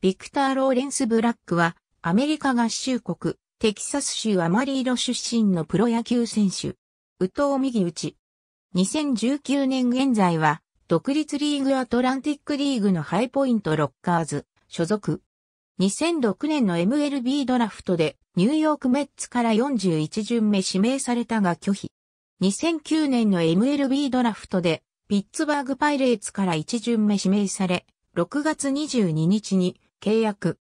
ビクター・ローレンス・ブラックは、アメリカ合衆国、テキサス州アマリーロ出身のプロ野球選手。宇藤右打ち。2019年現在は、独立リーグアトランティックリーグのハイポイントロッカーズ、所属。2006年の MLB ドラフトで、ニューヨークメッツから41巡目指名されたが拒否。2009年の MLB ドラフトで、ピッツバーグパイレーツから1巡目指名され、6月22日に契約。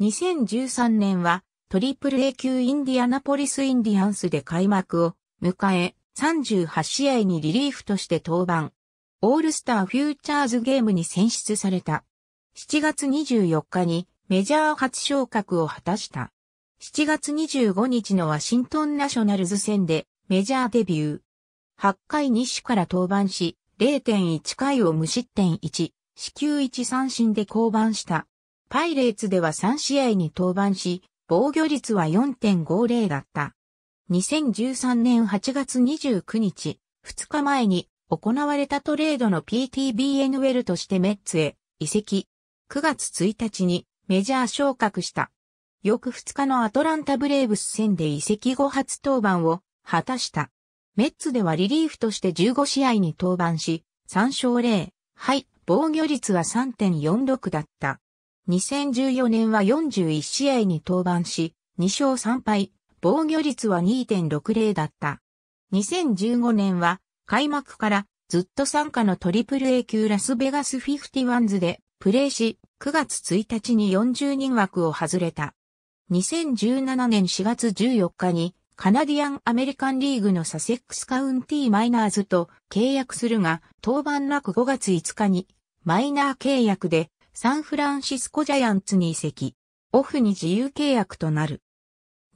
2013年は、トリプル A 級インディアナポリスインディアンスで開幕を迎え、38試合にリリーフとして登板。オールスターフューチャーズゲームに選出された。7月24日にメジャー初昇格を果たした。7月25日のワシントンナショナルズ戦でメジャーデビュー。8回種から登板し、0.1回を無失点1、四球1三振で降板した。パイレーツでは3試合に登板し、防御率は4.50だった。2013年8月29日、2日前に行われたトレードの PTBNL としてメッツへ移籍。9月1日にメジャー昇格した。翌2日のアトランタブレーブス戦で移籍後初登板を果たした。メッツではリリーフとして15試合に登板し、3勝0敗、防御率は3.46だった。2014年は41試合に登板し、2勝3敗、防御率は2.60だった。2015年は開幕からずっと参加のトリプル A 級ラスベガスフィフティワンズでプレーし、9月1日に40人枠を外れた。2017年4月14日にカナディアン・アメリカンリーグのサセックスカウンティマイナーズと契約するが、登板なく5月5日にマイナー契約でサンフランシスコジャイアンツに移籍、オフに自由契約となる。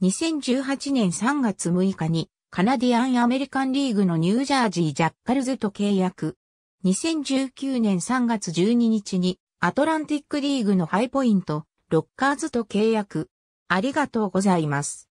2018年3月6日にカナディアン・アメリカンリーグのニュージャージー・ジャッカルズと契約。2019年3月12日にアトランティックリーグのハイポイント、ロッカーズと契約。ありがとうございます。